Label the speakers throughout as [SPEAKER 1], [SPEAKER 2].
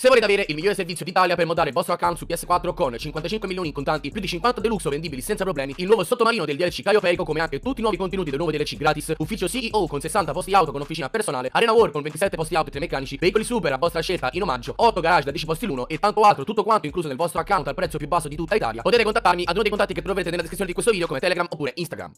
[SPEAKER 1] Se volete avere il migliore servizio d'Italia per modare il vostro account su PS4 con 55 milioni in contanti, più di 50 deluxe vendibili senza problemi, il nuovo sottomarino del DLC Caio Perico come anche tutti i nuovi contenuti del nuovo DLC gratis, ufficio CEO con 60 posti auto con officina personale, Arena War con 27 posti auto e 3 meccanici, veicoli super a vostra scelta in omaggio, 8 garage da 10 posti l'uno e tanto altro, tutto quanto incluso nel vostro account al prezzo più basso di tutta Italia. Potete contattarmi ad uno dei contatti che troverete nella descrizione di questo video come Telegram oppure Instagram.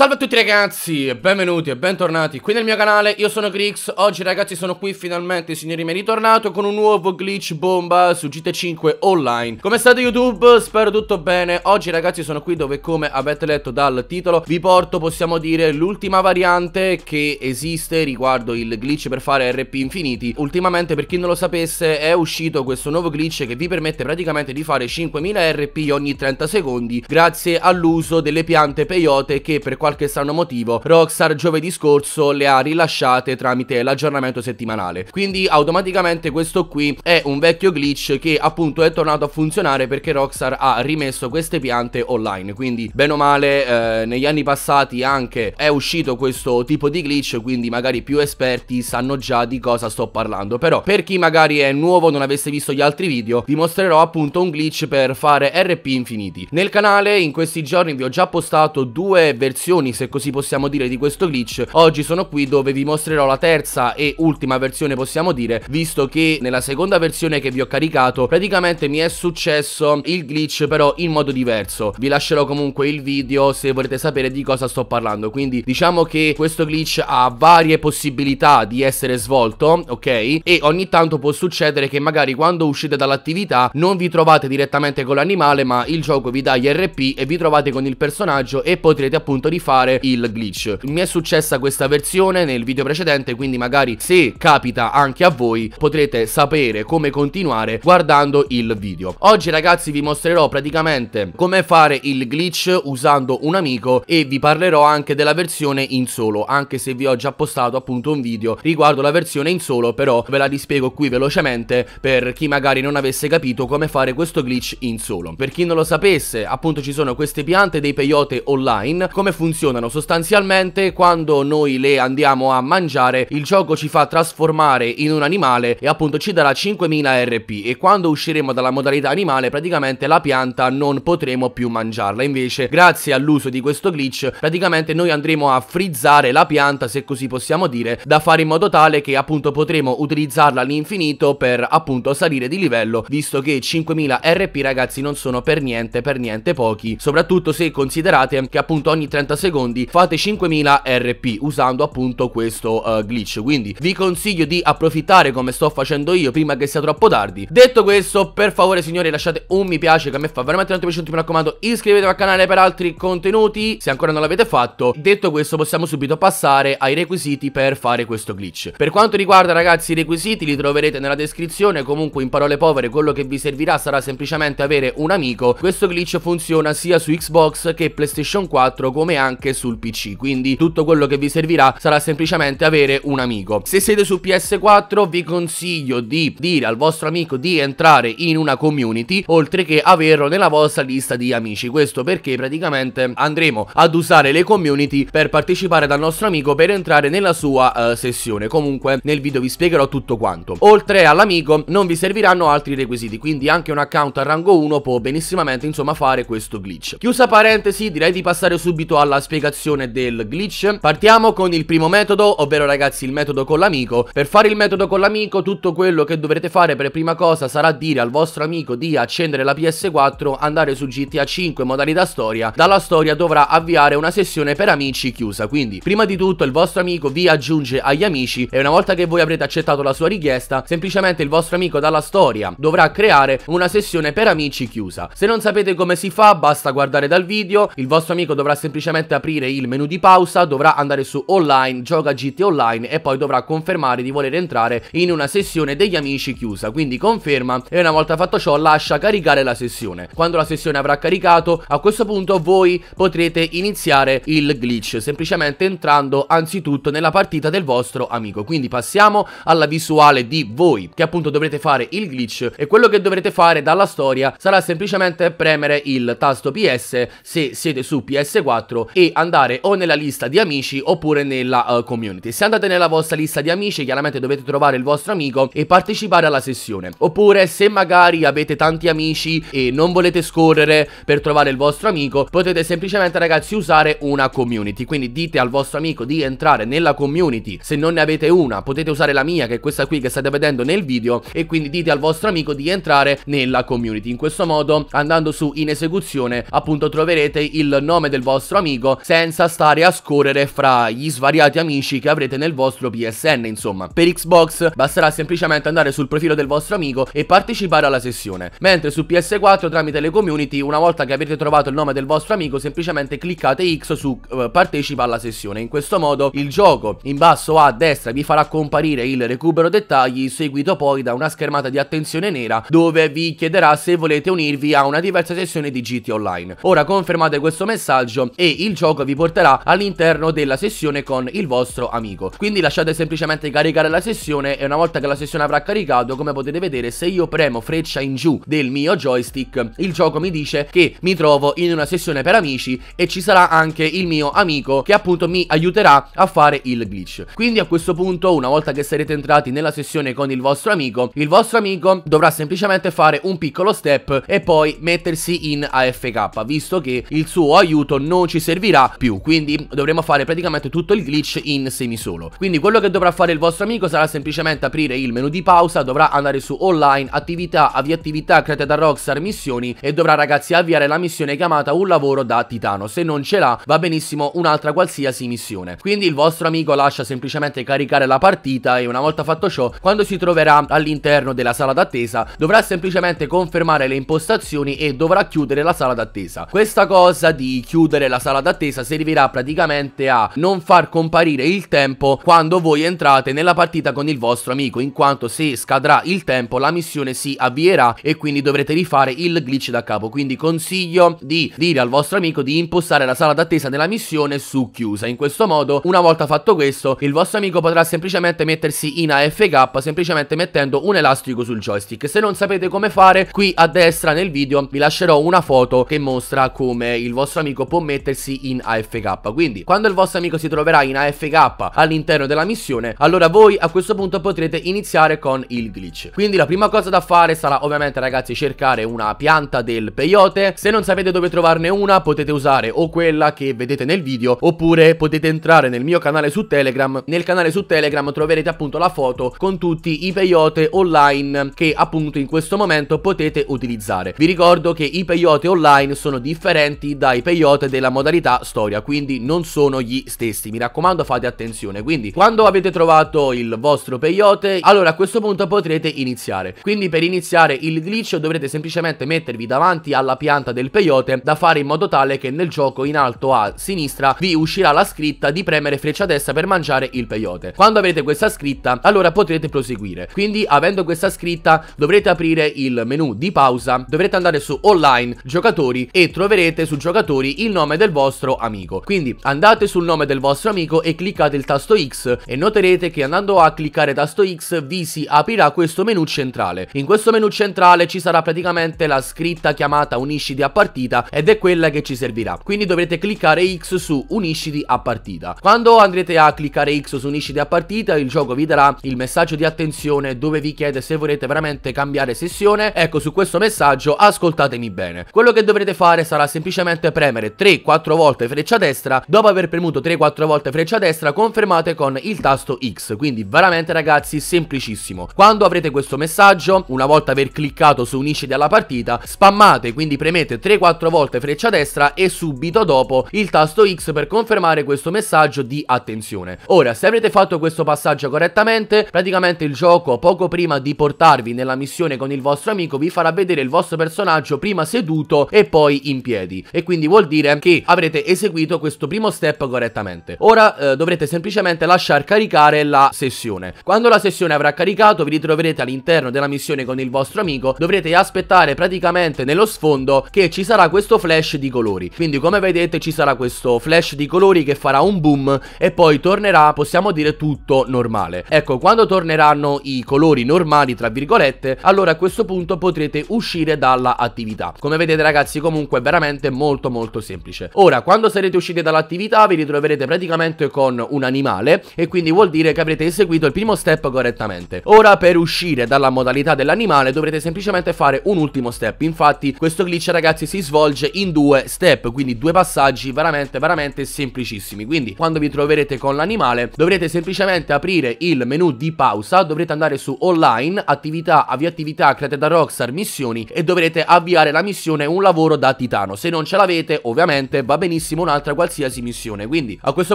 [SPEAKER 1] Salve a tutti ragazzi, benvenuti e bentornati qui nel mio canale, io sono Grix Oggi ragazzi sono qui finalmente, signori mi è ritornato con un nuovo glitch bomba su GT5 Online Come state YouTube? Spero tutto bene Oggi ragazzi sono qui dove come avete letto dal titolo Vi porto, possiamo dire, l'ultima variante che esiste riguardo il glitch per fare RP infiniti Ultimamente, per chi non lo sapesse, è uscito questo nuovo glitch che vi permette praticamente di fare 5000 RP ogni 30 secondi Grazie all'uso delle piante peyote che per qualche qualche strano motivo Rockstar giovedì scorso le ha rilasciate tramite l'aggiornamento settimanale. Quindi automaticamente questo qui è un vecchio glitch che appunto è tornato a funzionare perché Rockstar ha rimesso queste piante online. Quindi bene o male eh, negli anni passati anche è uscito questo tipo di glitch quindi magari più esperti sanno già di cosa sto parlando. Però per chi magari è nuovo non avesse visto gli altri video vi mostrerò appunto un glitch per fare RP infiniti. Nel canale in questi giorni vi ho già postato due versioni versioni, se così possiamo dire, di questo glitch, oggi sono qui dove vi mostrerò la terza e ultima versione, possiamo dire, visto che nella seconda versione che vi ho caricato, praticamente mi è successo il glitch però in modo diverso. Vi lascerò comunque il video se volete sapere di cosa sto parlando, quindi diciamo che questo glitch ha varie possibilità di essere svolto, ok? E ogni tanto può succedere che magari quando uscite dall'attività non vi trovate direttamente con l'animale, ma il gioco vi dà gli RP e vi trovate con il personaggio e potrete appunto rifare fare il glitch mi è successa questa versione nel video precedente quindi magari se capita anche a voi potrete sapere come continuare guardando il video oggi ragazzi vi mostrerò praticamente come fare il glitch usando un amico e vi parlerò anche della versione in solo anche se vi ho già postato appunto un video riguardo la versione in solo però ve la dispiego qui velocemente per chi magari non avesse capito come fare questo glitch in solo per chi non lo sapesse appunto ci sono queste piante dei peyote online come funziona funzionano sostanzialmente quando noi le andiamo a mangiare il gioco ci fa trasformare in un animale e appunto ci darà 5000 RP e quando usciremo dalla modalità animale praticamente la pianta non potremo più mangiarla invece grazie all'uso di questo glitch praticamente noi andremo a frizzare la pianta se così possiamo dire da fare in modo tale che appunto potremo utilizzarla all'infinito per appunto salire di livello visto che 5000 RP ragazzi non sono per niente per niente pochi soprattutto se considerate che appunto ogni 30 secondi fate 5000 RP usando appunto questo uh, glitch quindi vi consiglio di approfittare come sto facendo io prima che sia troppo tardi detto questo per favore signori lasciate un mi piace che a me fa veramente tanto piacere mi raccomando iscrivetevi al canale per altri contenuti se ancora non l'avete fatto detto questo possiamo subito passare ai requisiti per fare questo glitch per quanto riguarda ragazzi i requisiti li troverete nella descrizione comunque in parole povere quello che vi servirà sarà semplicemente avere un amico questo glitch funziona sia su Xbox che PlayStation 4 come anche anche sul PC, quindi tutto quello che vi servirà sarà semplicemente avere un amico. Se siete su PS4 vi consiglio di dire al vostro amico di entrare in una community, oltre che averlo nella vostra lista di amici, questo perché praticamente andremo ad usare le community per partecipare dal nostro amico per entrare nella sua uh, sessione, comunque nel video vi spiegherò tutto quanto. Oltre all'amico non vi serviranno altri requisiti, quindi anche un account a rango 1 può benissimamente insomma fare questo glitch. Chiusa parentesi direi di passare subito alla spiegazione del glitch Partiamo con il primo metodo, ovvero ragazzi il metodo con l'amico Per fare il metodo con l'amico tutto quello che dovrete fare per prima cosa sarà dire al vostro amico di accendere la PS4 Andare su GTA 5 modalità storia Dalla storia dovrà avviare una sessione per amici chiusa Quindi prima di tutto il vostro amico vi aggiunge agli amici E una volta che voi avrete accettato la sua richiesta Semplicemente il vostro amico dalla storia dovrà creare una sessione per amici chiusa Se non sapete come si fa basta guardare dal video Il vostro amico dovrà semplicemente dovete aprire il menu di pausa, dovrà andare su online, gioca GT online e poi dovrà confermare di voler entrare in una sessione degli amici chiusa. Quindi conferma e una volta fatto ciò lascia caricare la sessione. Quando la sessione avrà caricato, a questo punto voi potrete iniziare il glitch, semplicemente entrando anzitutto nella partita del vostro amico. Quindi passiamo alla visuale di voi, che appunto dovrete fare il glitch e quello che dovrete fare dalla storia sarà semplicemente premere il tasto PS se siete su PS4 e andare o nella lista di amici oppure nella uh, community. Se andate nella vostra lista di amici chiaramente dovete trovare il vostro amico e partecipare alla sessione. Oppure se magari avete tanti amici e non volete scorrere per trovare il vostro amico potete semplicemente ragazzi usare una community. Quindi dite al vostro amico di entrare nella community. Se non ne avete una potete usare la mia che è questa qui che state vedendo nel video e quindi dite al vostro amico di entrare nella community. In questo modo andando su in esecuzione appunto troverete il nome del vostro amico gioco senza stare a scorrere fra gli svariati amici che avrete nel vostro PSN, insomma. Per Xbox basterà semplicemente andare sul profilo del vostro amico e partecipare alla sessione, mentre su PS4 tramite le community, una volta che avete trovato il nome del vostro amico, semplicemente cliccate X su uh, partecipa alla sessione. In questo modo il gioco in basso a destra vi farà comparire il recupero dettagli, seguito poi da una schermata di attenzione nera dove vi chiederà se volete unirvi a una diversa sessione di GT Online. Ora confermate questo messaggio e il gioco gioco vi porterà all'interno della sessione con il vostro amico. Quindi lasciate semplicemente caricare la sessione e una volta che la sessione avrà caricato, come potete vedere, se io premo freccia in giù del mio joystick, il gioco mi dice che mi trovo in una sessione per amici e ci sarà anche il mio amico che appunto mi aiuterà a fare il glitch. Quindi a questo punto, una volta che sarete entrati nella sessione con il vostro amico, il vostro amico dovrà semplicemente fare un piccolo step e poi mettersi in AFK, visto che il suo aiuto non ci servirà servirà più quindi dovremo fare praticamente tutto il glitch in semisolo quindi quello che dovrà fare il vostro amico sarà semplicemente aprire il menu di pausa dovrà andare su online attività avvia attività create da Rockstar missioni e dovrà ragazzi avviare la missione chiamata un lavoro da titano se non ce l'ha va benissimo un'altra qualsiasi missione quindi il vostro amico lascia semplicemente caricare la partita e una volta fatto ciò quando si troverà all'interno della sala d'attesa dovrà semplicemente confermare le impostazioni e dovrà chiudere la sala d'attesa questa cosa di chiudere la sala d'attesa d'attesa servirà praticamente a non far comparire il tempo quando voi entrate nella partita con il vostro amico, in quanto se scadrà il tempo la missione si avvierà e quindi dovrete rifare il glitch da capo. Quindi consiglio di dire al vostro amico di impostare la sala d'attesa della missione su chiusa. In questo modo, una volta fatto questo, il vostro amico potrà semplicemente mettersi in AFK, semplicemente mettendo un elastico sul joystick. Se non sapete come fare, qui a destra nel video vi lascerò una foto che mostra come il vostro amico può mettersi in AFK. Quindi quando il vostro amico si troverà in AFK all'interno della missione, allora voi a questo punto potrete iniziare con il glitch. Quindi la prima cosa da fare sarà ovviamente ragazzi cercare una pianta del peyote. Se non sapete dove trovarne una potete usare o quella che vedete nel video oppure potete entrare nel mio canale su Telegram. Nel canale su Telegram troverete appunto la foto con tutti i peyote online che appunto in questo momento potete utilizzare. Vi ricordo che i peyote online sono differenti dai peyote della modalità metà storia, quindi non sono gli stessi. Mi raccomando fate attenzione, quindi quando avete trovato il vostro peyote, allora a questo punto potrete iniziare. Quindi per iniziare il glitch dovrete semplicemente mettervi davanti alla pianta del peyote da fare in modo tale che nel gioco in alto a sinistra vi uscirà la scritta di premere freccia destra per mangiare il peyote. Quando avrete questa scritta, allora potrete proseguire. Quindi avendo questa scritta dovrete aprire il menu di pausa, dovrete andare su online giocatori e troverete su giocatori il nome del vostro vostro amico. Quindi andate sul nome del vostro amico e cliccate il tasto X e noterete che andando a cliccare tasto X vi si aprirà questo menu centrale. In questo menu centrale ci sarà praticamente la scritta chiamata unisciti a partita ed è quella che ci servirà. Quindi dovrete cliccare X su unisciti a partita. Quando andrete a cliccare X su unisciti a partita il gioco vi darà il messaggio di attenzione dove vi chiede se volete veramente cambiare sessione. Ecco su questo messaggio ascoltatemi bene. Quello che dovrete fare sarà semplicemente premere 3-4 volte volte freccia destra, dopo aver premuto 3-4 volte freccia destra confermate con il tasto X, quindi veramente ragazzi semplicissimo. Quando avrete questo messaggio, una volta aver cliccato su unisciti alla partita, spammate, quindi premete 3-4 volte freccia destra e subito dopo il tasto X per confermare questo messaggio di attenzione. Ora, se avrete fatto questo passaggio correttamente, praticamente il gioco poco prima di portarvi nella missione con il vostro amico vi farà vedere il vostro personaggio prima seduto e poi in piedi e quindi vuol dire che avrete avrete eseguito questo primo step correttamente. Ora eh, dovrete semplicemente lasciar caricare la sessione. Quando la sessione avrà caricato vi ritroverete all'interno della missione con il vostro amico, dovrete aspettare praticamente nello sfondo che ci sarà questo flash di colori. Quindi come vedete ci sarà questo flash di colori che farà un boom e poi tornerà, possiamo dire, tutto normale. Ecco, quando torneranno i colori normali, tra virgolette, allora a questo punto potrete uscire dalla attività. Come vedete ragazzi comunque veramente molto molto semplice. Ora, quando sarete usciti dall'attività vi ritroverete praticamente con un animale e quindi vuol dire che avrete eseguito il primo step correttamente. Ora per uscire dalla modalità dell'animale dovrete semplicemente fare un ultimo step. Infatti questo glitch ragazzi si svolge in due step, quindi due passaggi veramente veramente semplicissimi. Quindi quando vi troverete con l'animale dovrete semplicemente aprire il menu di pausa, dovrete andare su online, attività, avvi attività create da Rockstar, missioni e dovrete avviare la missione un lavoro da titano. Se non ce l'avete ovviamente va benissimo benissimo un'altra qualsiasi missione. Quindi a questo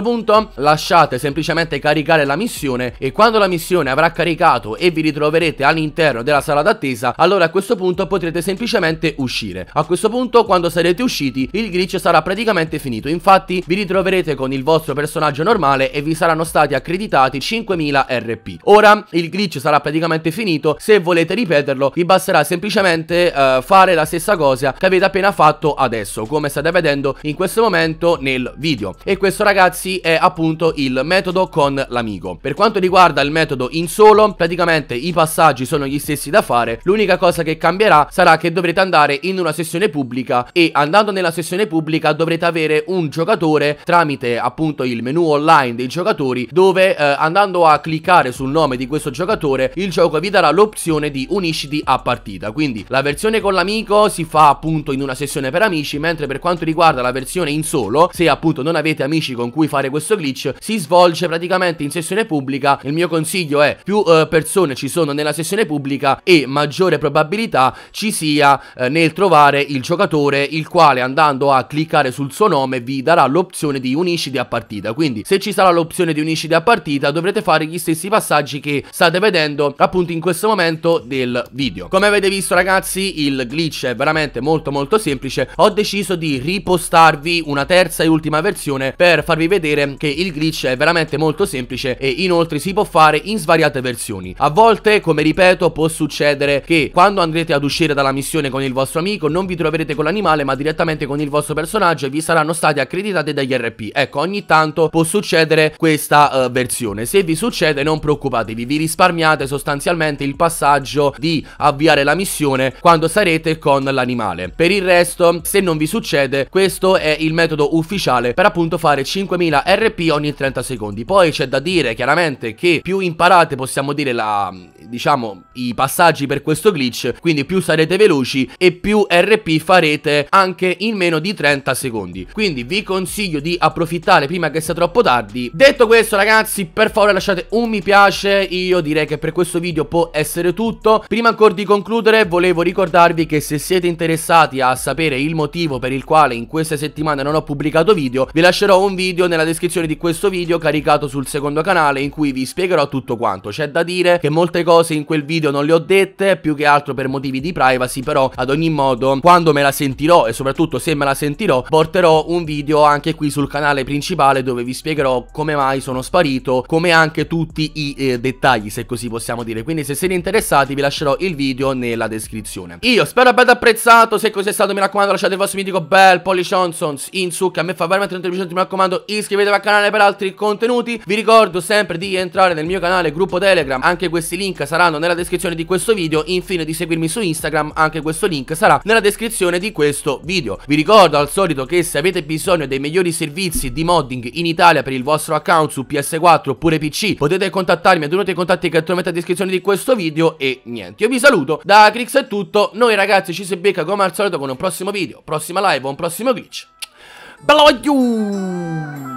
[SPEAKER 1] punto lasciate semplicemente caricare la missione e quando la missione avrà caricato e vi ritroverete all'interno della sala d'attesa, allora a questo punto potrete semplicemente uscire. A questo punto quando sarete usciti il glitch sarà praticamente finito. Infatti vi ritroverete con il vostro personaggio normale e vi saranno stati accreditati 5000 RP. Ora il glitch sarà praticamente finito, se volete ripeterlo vi basterà semplicemente eh, fare la stessa cosa che avete appena fatto adesso, come state vedendo in questo momento momento nel video e questo ragazzi è appunto il metodo con l'amico per quanto riguarda il metodo in solo praticamente i passaggi sono gli stessi da fare l'unica cosa che cambierà sarà che dovrete andare in una sessione pubblica e andando nella sessione pubblica dovrete avere un giocatore tramite appunto il menu online dei giocatori dove eh, andando a cliccare sul nome di questo giocatore il gioco vi darà l'opzione di unisciti a partita quindi la versione con l'amico si fa appunto in una sessione per amici mentre per quanto riguarda la versione in in solo, se appunto non avete amici con cui fare questo glitch, si svolge praticamente in sessione pubblica. Il mio consiglio è più eh, persone ci sono nella sessione pubblica e maggiore probabilità ci sia eh, nel trovare il giocatore il quale andando a cliccare sul suo nome vi darà l'opzione di unisciti a partita. Quindi se ci sarà l'opzione di unisciti a partita dovrete fare gli stessi passaggi che state vedendo appunto in questo momento del video. Come avete visto ragazzi il glitch è veramente molto molto semplice. Ho deciso di ripostarvi una terza e ultima versione per farvi vedere che il glitch è veramente molto semplice e inoltre si può fare in svariate versioni. A volte, come ripeto, può succedere che quando andrete ad uscire dalla missione con il vostro amico non vi troverete con l'animale ma direttamente con il vostro personaggio e vi saranno stati accreditati dagli RP. Ecco, ogni tanto può succedere questa uh, versione. Se vi succede non preoccupatevi, vi risparmiate sostanzialmente il passaggio di avviare la missione quando sarete con l'animale. Per il resto, se non vi succede, questo è il metodo ufficiale per appunto fare 5000 RP ogni 30 secondi. Poi c'è da dire chiaramente che più imparate possiamo dire la, diciamo, i passaggi per questo glitch, quindi più sarete veloci e più RP farete anche in meno di 30 secondi. Quindi vi consiglio di approfittare prima che sia troppo tardi. Detto questo ragazzi, per favore lasciate un mi piace, io direi che per questo video può essere tutto. Prima ancora di concludere volevo ricordarvi che se siete interessati a sapere il motivo per il quale in queste settimane non ho pubblicato video, vi lascerò un video nella descrizione di questo video caricato sul secondo canale in cui vi spiegherò tutto quanto. C'è da dire che molte cose cose in quel video non le ho dette, più che altro per motivi di privacy, però ad ogni modo quando me la sentirò e soprattutto se me la sentirò porterò un video anche qui sul canale principale dove vi spiegherò come mai sono sparito, come anche tutti i eh, dettagli se così possiamo dire, quindi se siete interessati vi lascerò il video nella descrizione. Io spero abbiate apprezzato, se così è stato mi raccomando lasciate il vostro mitico bel Polly Johnsons in su che a me fa veramente un televisore, mi raccomando iscrivetevi al canale per altri contenuti, vi ricordo sempre di entrare nel mio canale gruppo Telegram, anche questi link saranno nella descrizione di questo video, infine di seguirmi su Instagram, anche questo link sarà nella descrizione di questo video. Vi ricordo al solito che se avete bisogno dei migliori servizi di modding in Italia per il vostro account su PS4 oppure PC, potete contattarmi ad uno dei contatti che trovate a descrizione di questo video e niente. Io vi saluto, da Crix è tutto, noi ragazzi ci si becca come al solito con un prossimo video, prossima live o un prossimo glitch. Bello!